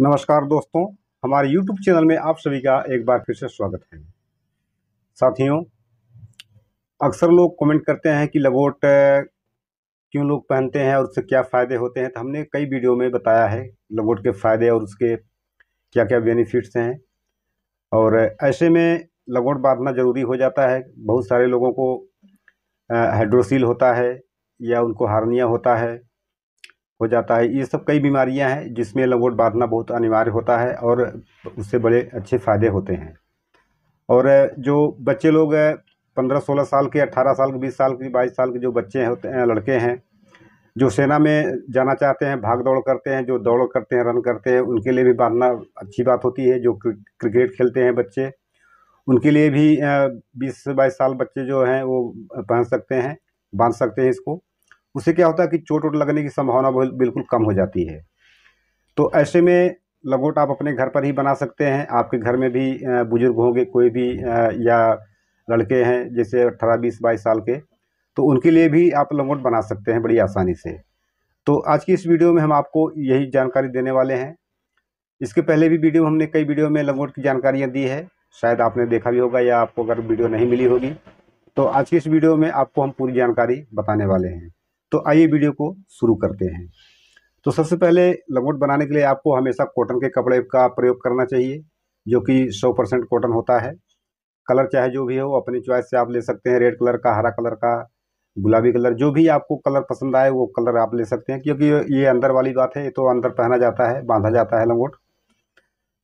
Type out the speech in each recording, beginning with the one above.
नमस्कार दोस्तों हमारे YouTube चैनल में आप सभी का एक बार फिर से स्वागत है साथियों अक्सर लोग कमेंट करते हैं कि लगोट क्यों लोग पहनते हैं और उससे क्या फ़ायदे होते हैं तो हमने कई वीडियो में बताया है लगोट के फ़ायदे और उसके क्या क्या बेनिफिट्स हैं और ऐसे में लगोट बांधना ज़रूरी हो जाता है बहुत सारे लोगों को हाइड्रोसिल होता है या उनको हारनिया होता है हो जाता है ये सब कई बीमारियां हैं जिसमें लंगोट बांधना बहुत अनिवार्य होता है और उससे बड़े अच्छे फ़ायदे होते हैं और जो बच्चे लोग पंद्रह सोलह साल के अट्ठारह साल के बीस साल के बाईस साल के जो बच्चे होते हैं लड़के हैं जो सेना में जाना चाहते हैं भाग दौड़ करते हैं जो दौड़ करते हैं रन करते हैं उनके लिए भी बांधना अच्छी बात होती है जो क्रिकेट खेलते हैं बच्चे उनके लिए भी बीस से बाईस साल बच्चे जो हैं वो पहन सकते हैं बांध सकते हैं इसको उससे क्या होता है कि चोट वोट लगने की संभावना बिल्कुल कम हो जाती है तो ऐसे में लगोट आप अपने घर पर ही बना सकते हैं आपके घर में भी बुज़ुर्ग होंगे कोई भी या लड़के हैं जैसे अट्ठारह बीस बाईस साल के तो उनके लिए भी आप लंगोट बना सकते हैं बड़ी आसानी से तो आज की इस वीडियो में हम आपको यही जानकारी देने वाले हैं इसके पहले भी वीडियो हमने कई वीडियो में लंगोट की जानकारियाँ दी है शायद आपने देखा भी होगा या आपको अगर वीडियो नहीं मिली होगी तो आज की इस वीडियो में आपको हम पूरी जानकारी बताने वाले हैं तो आइए वीडियो को शुरू करते हैं तो सबसे पहले लंगोट बनाने के लिए आपको हमेशा कॉटन के कपड़े का प्रयोग करना चाहिए जो कि सौ परसेंट कॉटन होता है कलर चाहे जो भी हो अपनी च्वाइस से आप ले सकते हैं रेड कलर का हरा कलर का गुलाबी कलर जो भी आपको कलर पसंद आए वो कलर आप ले सकते हैं क्योंकि ये अंदर वाली बात है ये तो अंदर पहना जाता है बांधा जाता है लंगोट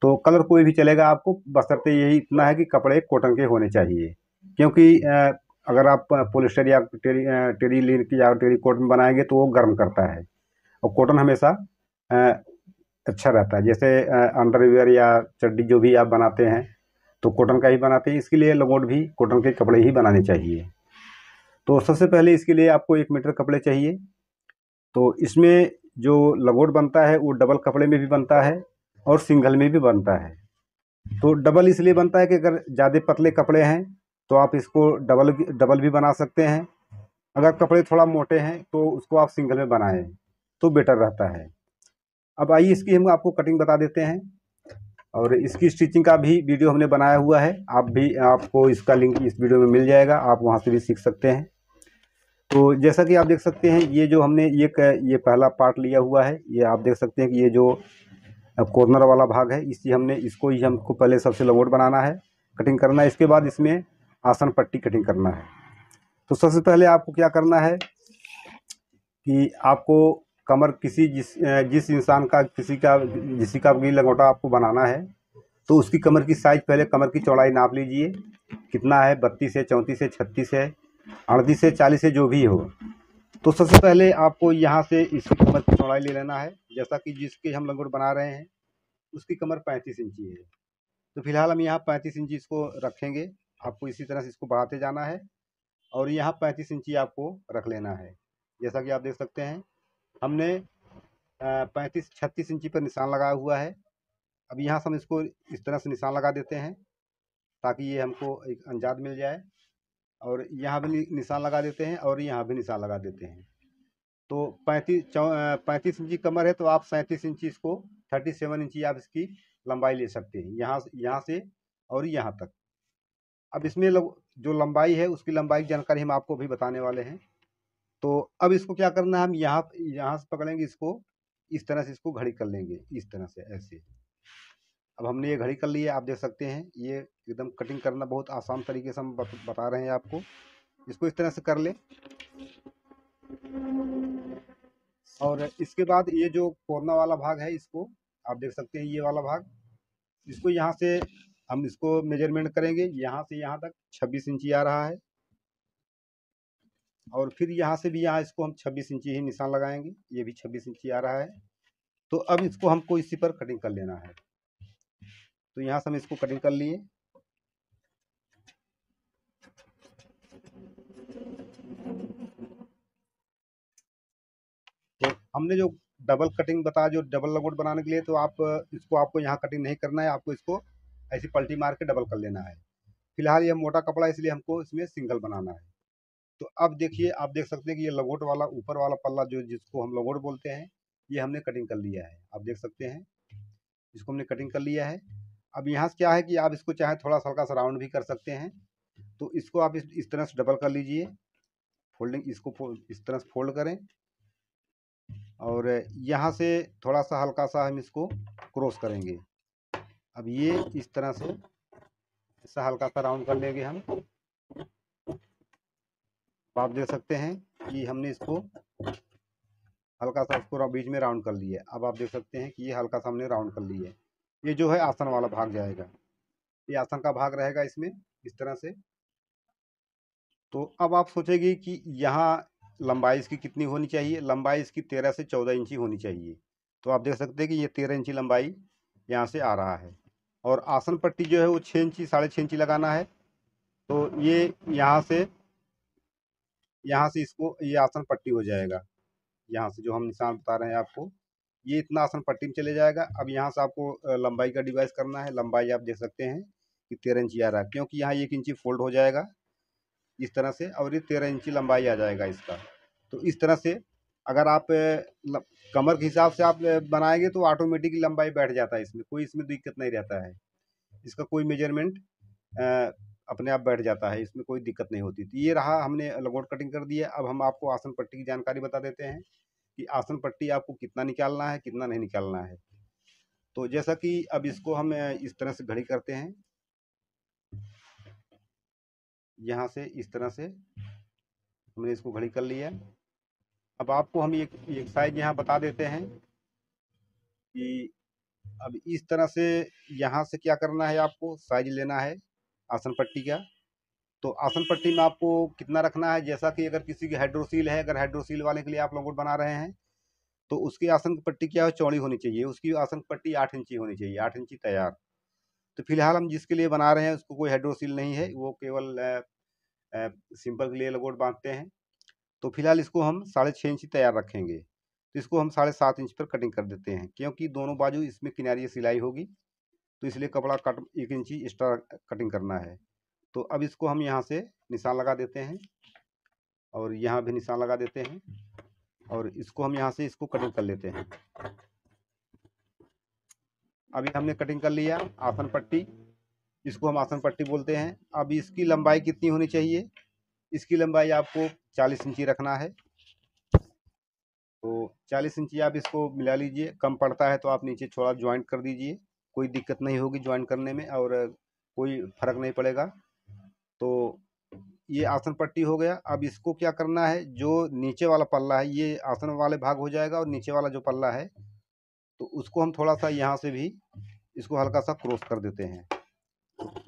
तो कलर कोई भी चलेगा आपको बसरते यही इतना है कि कपड़े कॉटन के होने चाहिए क्योंकि अगर आप पोलिस्टर या टेरी टेरी लीन की या टेरी कॉटन बनाएंगे तो वो गर्म करता है और कॉटन हमेशा अच्छा रहता है जैसे अंडरवेयर या चड्डी जो भी आप बनाते हैं तो कॉटन का ही बनाते हैं इसके लिए लंगोट भी कॉटन के कपड़े ही बनाने चाहिए तो सबसे पहले इसके लिए आपको एक मीटर कपड़े चाहिए तो इसमें जो लगोट बनता है वो डबल कपड़े में भी बनता है और सिंगल में भी बनता है तो डबल इसलिए बनता है कि अगर ज़्यादा पतले कपड़े हैं तो आप इसको डबल डबल भी बना सकते हैं अगर कपड़े थोड़ा मोटे हैं तो उसको आप सिंगल में बनाएं तो बेटर रहता है अब आइए इसकी हम आपको कटिंग बता देते हैं और इसकी स्टिचिंग का भी वीडियो हमने बनाया हुआ है आप भी आपको इसका लिंक इस वीडियो में मिल जाएगा आप वहाँ से भी सीख सकते हैं तो जैसा कि आप देख सकते हैं ये जो हमने ये ये पहला पार्ट लिया हुआ है ये आप देख सकते हैं कि ये जो कॉर्नर वाला भाग है इसी हमने इसको ही हमको पहले सबसे लंगोट बनाना है कटिंग करना है इसके बाद इसमें आसन पट्टी कटिंग करना है तो सबसे पहले आपको क्या करना है कि आपको कमर किसी जिस जिस इंसान का किसी का जिस का भी लंगोटा आपको बनाना है तो उसकी कमर की साइज पहले कमर की चौड़ाई नाप लीजिए कितना है बत्तीस है चौंतीस है छत्तीस है अड़तीस है चालीस है जो भी हो तो सबसे पहले आपको यहाँ से इसकी कमर की चौड़ाई ले लेना है जैसा कि जिसके हम लंगोट बना रहे हैं उसकी कमर पैंतीस इंची है तो फिलहाल हम यहाँ पैंतीस इंची इसको रखेंगे आपको इसी तरह से इसको बढ़ाते जाना है और यहाँ पैंतीस इंची आपको रख लेना है जैसा कि आप देख सकते हैं हमने पैंतीस छत्तीस इंची पर निशान लगाया हुआ है अब यहाँ से हम इसको इस तरह से निशान लगा देते हैं ताकि ये हमको एक अंजाद मिल जाए और यहाँ भी निशान लगा देते हैं और यहाँ भी निशान लगा देते हैं तो पैंतीस चौ पैंतीस इंची कमर है तो आप सैंतीस इंची इसको थर्टी सेवन इंची आप इसकी लंबाई ले सकते हैं यहाँ यहाँ से और यहाँ तक अब इसमें जो लंबाई है उसकी लंबाई की जानकारी हम आपको भी बताने वाले हैं तो अब इसको क्या करना है हम यहाँ यहाँ से पकड़ेंगे इसको इस तरह से इसको घड़ी कर लेंगे इस तरह से ऐसे अब हमने ये घड़ी कर ली है आप देख सकते हैं ये एकदम कटिंग करना बहुत आसान तरीके से हम बता रहे हैं आपको इसको इस तरह से कर लें और इसके बाद ये जो कोरना वाला भाग है इसको आप देख सकते हैं ये वाला भाग इसको यहाँ से हम इसको मेजरमेंट करेंगे यहाँ से यहाँ तक छब्बीस इंची आ रहा है और फिर यहाँ से भी यहाँ इसको हम छब्बीस इंची ही निशान लगाएंगे ये भी छब्बीस इंची आ रहा है तो अब इसको हमको इसी पर कटिंग कर लेना है तो यहाँ से हम इसको कटिंग कर लिए तो हमने जो डबल कटिंग बताया जो डबल लगोट बनाने के लिए तो आप इसको आपको यहाँ कटिंग नहीं करना है आपको इसको ऐसी पल्टी मार के डबल कर लेना है फिलहाल यह मोटा कपड़ा इसलिए हमको इसमें सिंगल बनाना है तो अब देखिए आप देख सकते हैं कि ये लगोट वाला ऊपर वाला पल्ला जो जिसको हम लगोट बोलते हैं ये हमने कटिंग कर लिया है आप देख सकते हैं इसको हमने कटिंग कर लिया है अब यहाँ से क्या है कि आप इसको चाहे थोड़ा सा हल्का सा राउंड भी कर सकते हैं तो इसको आप इस, इस तरह से डबल कर लीजिए फोल्डिंग इसको इस तरह से फोल्ड करें और यहाँ से थोड़ा सा हल्का सा हम इसको क्रॉस करेंगे अब ये इस तरह से ऐसा हल्का सा राउंड कर लेंगे हम आप देख सकते हैं कि हमने इसको हल्का सा इसको बीच में राउंड कर लिया अब आप देख सकते हैं कि ये हल्का सा हमने राउंड कर लिया ये जो है आसन वाला भाग जाएगा ये आसन का भाग रहेगा इसमें इस तरह से तो अब आप सोचेंगे कि यहाँ लंबाई इसकी कितनी होनी चाहिए लंबाई इसकी तेरह से चौदह इंची होनी चाहिए तो आप देख सकते हैं कि ये तेरह इंची लंबाई यहाँ से आ रहा है और आसन पट्टी जो है वो छः इंची साढ़े छः इंची लगाना है तो ये यहाँ से यहाँ से इसको ये आसन पट्टी हो जाएगा यहाँ से जो हम निशान बता रहे हैं आपको ये इतना आसन पट्टी में चले जाएगा अब यहाँ से आपको लंबाई का डिवाइस करना है लंबाई आप देख सकते हैं कि तेरह इंची आ रहा है क्योंकि यहाँ एक इंची फोल्ड हो जाएगा इस तरह से और ये तेरह इंची लंबाई आ जाएगा इसका तो इस तरह से अगर आप कमर के हिसाब से आप बनाएंगे तो ऑटोमेटिक लंबाई बैठ जाता है इसमें कोई इसमें दिक्कत नहीं रहता है इसका कोई मेजरमेंट अपने आप बैठ जाता है इसमें कोई दिक्कत नहीं होती तो ये रहा हमने लगोट कटिंग कर दिया अब हम आपको आसन पट्टी की जानकारी बता देते हैं कि आसन पट्टी आपको कितना निकालना है कितना नहीं निकालना है तो जैसा कि अब इसको हम इस तरह से घड़ी करते हैं यहाँ से इस तरह से हमने इसको घड़ी कर लिया अब आपको हम एक साइज यहाँ बता देते हैं कि अब इस तरह से यहाँ से क्या करना है आपको साइज लेना है आसन पट्टी का तो आसन पट्टी में आपको कितना रखना है जैसा कि अगर किसी की हाइड्रोसील है अगर हाइड्रोसील वाले के लिए आप लंगोट बना रहे हैं तो उसकी आसन पट्टी क्या हो चौड़ी होनी चाहिए उसकी आसन पट्टी आठ इंची होनी चाहिए आठ इंची तैयार तो फिलहाल हम जिसके लिए बना रहे हैं उसको कोई हाइड्रोसील नहीं है वो केवल सिंपल के लिए लगोट बांधते हैं तो फिलहाल इसको हम साढ़े छः इंच तैयार रखेंगे तो इसको हम साढ़े सात इंच पर कटिंग कर देते हैं क्योंकि दोनों बाजू इसमें किनारी सिलाई होगी तो इसलिए कपड़ा कट एक इंची एक्स्ट्रा कटिंग करना है तो अब इसको हम यहाँ से निशान लगा देते हैं और यहाँ भी निशान लगा देते हैं और इसको हम यहाँ से इसको कटिंग कर लेते हैं अभी हमने कटिंग कर लिया आसन पट्टी इसको हम आसन पट्टी बोलते हैं अब इसकी लंबाई कितनी होनी चाहिए इसकी लंबाई आपको चालीस इंची रखना है तो चालीस इंची आप इसको मिला लीजिए कम पड़ता है तो आप नीचे छोड़ा ज्वाइंट कर दीजिए कोई दिक्कत नहीं होगी ज्वाइंट करने में और कोई फर्क नहीं पड़ेगा तो ये आसन पट्टी हो गया अब इसको क्या करना है जो नीचे वाला पल्ला है ये आसन वाले भाग हो जाएगा और नीचे वाला जो पल्ला है तो उसको हम थोड़ा सा यहाँ से भी इसको हल्का सा क्रॉस कर देते हैं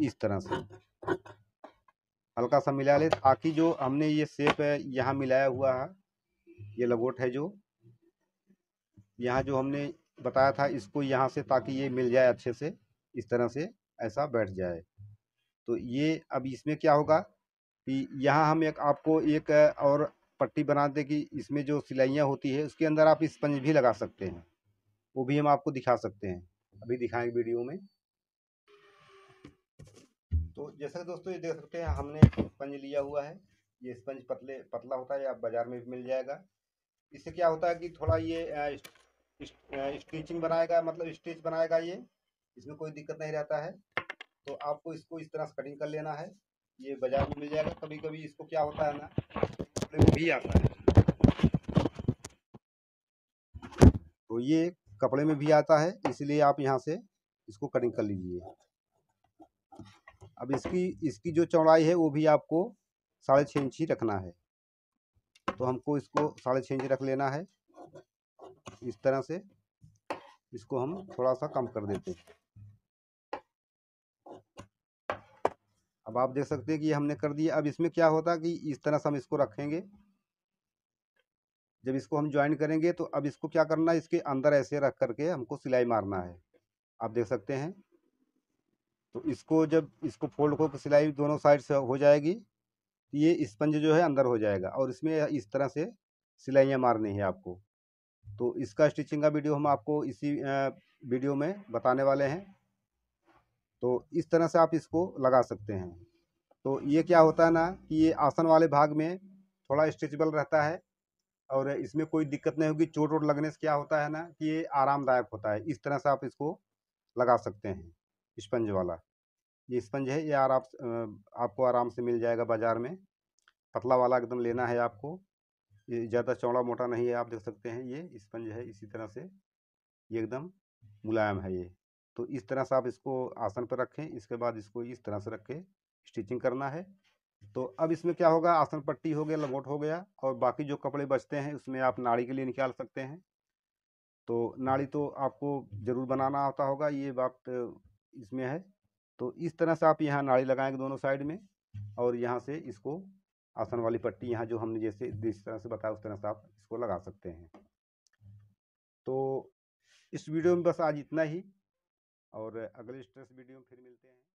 इस तरह से हल्का सा मिला ले ताकि जो हमने ये सेप यहाँ मिलाया हुआ है ये लगोट है जो यहाँ जो हमने बताया था इसको यहाँ से ताकि ये मिल जाए अच्छे से इस तरह से ऐसा बैठ जाए तो ये अब इसमें क्या होगा कि यहाँ हम एक आपको एक और पट्टी बना दे कि इसमें जो सिलाइयाँ होती है उसके अंदर आप स्पंज भी लगा सकते हैं वो भी हम आपको दिखा सकते हैं अभी दिखाएंगे वीडियो में तो जैसा कि दोस्तों ये देख सकते हैं हमने स्पंज लिया हुआ है ये स्पंज पतले पतला होता है आप बाज़ार में भी मिल जाएगा इससे क्या होता है कि थोड़ा ये स्टिचिंग बनाएगा मतलब स्टिच बनाएगा ये इसमें कोई दिक्कत नहीं रहता है तो आपको इसको इस तरह से कटिंग कर लेना है ये बाज़ार में मिल जाएगा कभी कभी इसको क्या होता है ना भी आता है तो ये कपड़े में भी आता है इसलिए आप यहाँ से इसको कटिंग कर लीजिए अब इसकी इसकी जो चौड़ाई है वो भी आपको साढ़े छः इंच ही रखना है तो हमको इसको साढ़े छः इंच रख लेना है इस तरह से इसको हम थोड़ा सा कम कर देते हैं अब आप देख सकते हैं कि ये हमने कर दिया अब इसमें क्या होता कि इस तरह से हम इसको रखेंगे जब इसको हम ज्वाइन करेंगे तो अब इसको क्या करना है इसके अंदर ऐसे रख करके हमको सिलाई मारना है आप देख सकते हैं तो इसको जब इसको फोल्ड को सिलाई दोनों साइड से हो जाएगी तो ये स्पंज जो है अंदर हो जाएगा और इसमें इस तरह से सिलाइयाँ मारनी है आपको तो इसका स्टिचिंग का वीडियो हम आपको इसी वीडियो में बताने वाले हैं तो इस तरह से आप इसको लगा सकते हैं तो ये क्या होता है ना कि ये आसन वाले भाग में थोड़ा स्ट्रेचबल रहता है और इसमें कोई दिक्कत नहीं होगी चोट वोट लगने से क्या होता है ना कि ये आरामदायक होता है इस तरह से आप इसको लगा सकते हैं स्पंज वाला ये स्पंज है ये आर आप आपको आराम से मिल जाएगा बाज़ार में पतला वाला एकदम लेना है आपको ये ज़्यादा चौड़ा मोटा नहीं है आप देख सकते हैं ये स्पंज है इसी तरह से ये एकदम मुलायम है ये तो इस तरह से आप इसको आसन पर रखें इसके बाद इसको इस तरह से रख के स्टिचिंग करना है तो अब इसमें क्या होगा आसन पट्टी हो गया लंगोट हो गया और बाकी जो कपड़े बचते हैं उसमें आप नाड़ी के लिए निकाल सकते हैं तो नाड़ी तो आपको ज़रूर बनाना आता होगा ये बात इसमें है तो इस तरह से आप यहाँ नाड़ी लगाएंगे दोनों साइड में और यहाँ से इसको आसन वाली पट्टी यहाँ जो हमने जैसे जिस तरह से बताया उस तरह से आप इसको लगा सकते हैं तो इस वीडियो में बस आज इतना ही और अगले स्ट्रेस वीडियो में फिर मिलते हैं